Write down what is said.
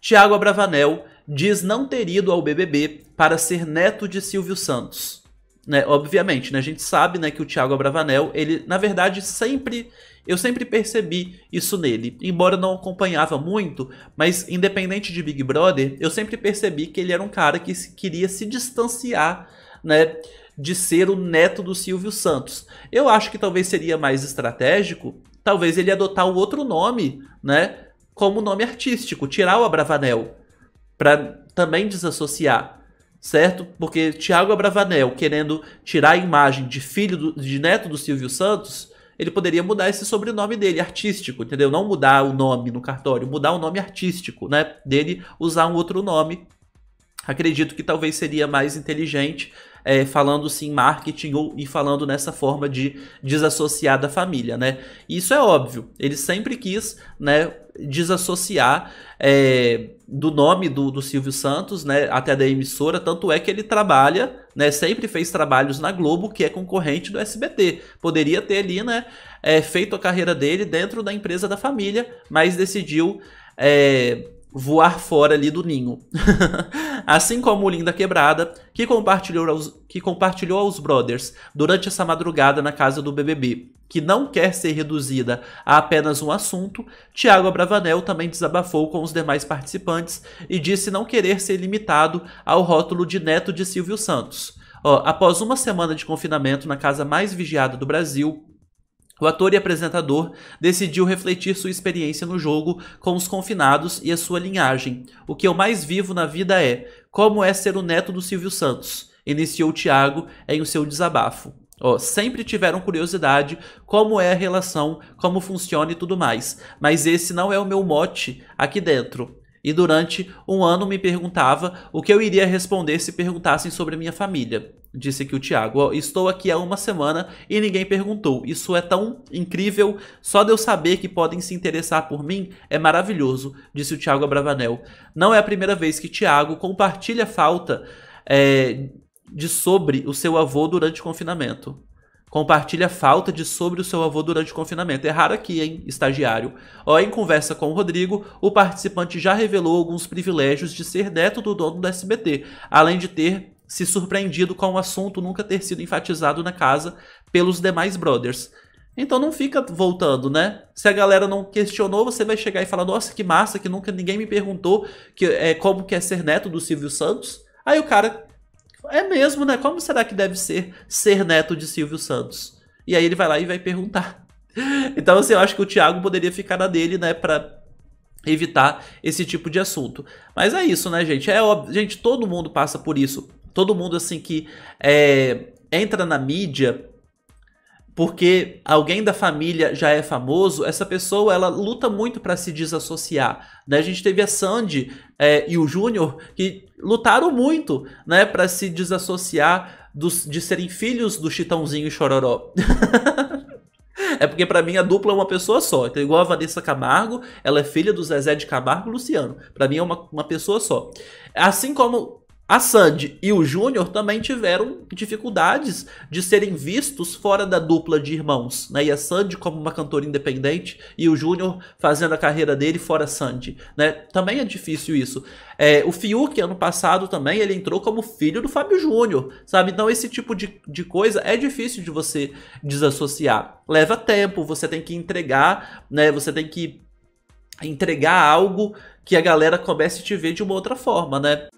Tiago Abravanel diz não ter ido ao BBB para ser neto de Silvio Santos. Né, obviamente, né, a gente sabe né, que o Tiago Abravanel, ele, na verdade, sempre. Eu sempre percebi isso nele. Embora não acompanhava muito, mas independente de Big Brother, eu sempre percebi que ele era um cara que queria se distanciar né, de ser o neto do Silvio Santos. Eu acho que talvez seria mais estratégico, talvez ele adotar o outro nome, né? como nome artístico, tirar o Abravanel, para também desassociar, certo? Porque Tiago Abravanel, querendo tirar a imagem de filho, do, de neto do Silvio Santos, ele poderia mudar esse sobrenome dele, artístico, entendeu? Não mudar o nome no cartório, mudar o nome artístico, né? Dele usar um outro nome. Acredito que talvez seria mais inteligente é, falando sim marketing ou, e falando nessa forma de desassociar da família, né? Isso é óbvio. Ele sempre quis, né, desassociar é, do nome do, do Silvio Santos, né, até da emissora, tanto é que ele trabalha, né, sempre fez trabalhos na Globo, que é concorrente do SBT. Poderia ter ali, né, é, feito a carreira dele dentro da empresa da família, mas decidiu é, voar fora ali do ninho. assim como o Linda Quebrada, que compartilhou, aos, que compartilhou aos brothers durante essa madrugada na casa do BBB, que não quer ser reduzida a apenas um assunto, Tiago Abravanel também desabafou com os demais participantes e disse não querer ser limitado ao rótulo de neto de Silvio Santos. Ó, após uma semana de confinamento na casa mais vigiada do Brasil, o ator e apresentador decidiu refletir sua experiência no jogo com os confinados e a sua linhagem. O que eu mais vivo na vida é como é ser o neto do Silvio Santos, iniciou Tiago em o seu desabafo. Oh, sempre tiveram curiosidade como é a relação, como funciona e tudo mais, mas esse não é o meu mote aqui dentro e durante um ano me perguntava o que eu iria responder se perguntassem sobre minha família. Disse que o Tiago, estou aqui há uma semana e ninguém perguntou. Isso é tão incrível, só de eu saber que podem se interessar por mim é maravilhoso, disse o Tiago Abravanel. Não é a primeira vez que Tiago compartilha falta é, de sobre o seu avô durante o confinamento compartilha falta de sobre o seu avô durante o confinamento. É raro aqui, hein, estagiário? Ó, em conversa com o Rodrigo, o participante já revelou alguns privilégios de ser neto do dono do SBT, além de ter se surpreendido com o assunto nunca ter sido enfatizado na casa pelos demais brothers. Então não fica voltando, né? Se a galera não questionou, você vai chegar e falar: "Nossa, que massa, que nunca ninguém me perguntou que é como que é ser neto do Silvio Santos". Aí o cara é mesmo, né? Como será que deve ser ser neto de Silvio Santos? E aí ele vai lá e vai perguntar. Então, assim, eu acho que o Thiago poderia ficar na dele, né, pra evitar esse tipo de assunto. Mas é isso, né, gente? É óbvio, gente, todo mundo passa por isso. Todo mundo, assim, que é, entra na mídia porque alguém da família já é famoso, essa pessoa ela luta muito para se desassociar. Né? A gente teve a Sandy é, e o Júnior que lutaram muito né, para se desassociar dos, de serem filhos do Chitãozinho e Chororó. é porque para mim a dupla é uma pessoa só. Então, igual a Vanessa Camargo, ela é filha do Zezé de Camargo e Luciano. Para mim é uma, uma pessoa só. Assim como a Sandy e o Júnior também tiveram dificuldades de serem vistos fora da dupla de irmãos. Né? E a Sandy como uma cantora independente e o Júnior fazendo a carreira dele fora Sandy. Né? Também é difícil isso. É, o Fiuk, ano passado também, ele entrou como filho do Fábio Júnior, sabe? Então esse tipo de, de coisa é difícil de você desassociar. Leva tempo, você tem que entregar, né? você tem que entregar algo que a galera comece a te ver de uma outra forma, né?